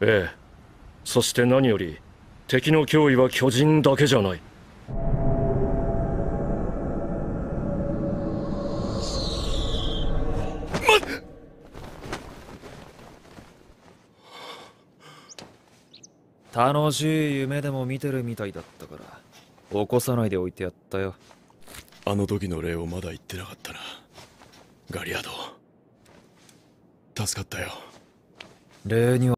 ええそして何より敵の脅威は巨人だけじゃない楽しい夢でも見てるみたいだったから起こさないでおいてやったよあの時の礼をまだ言ってなかったなガリアド助かったよ礼には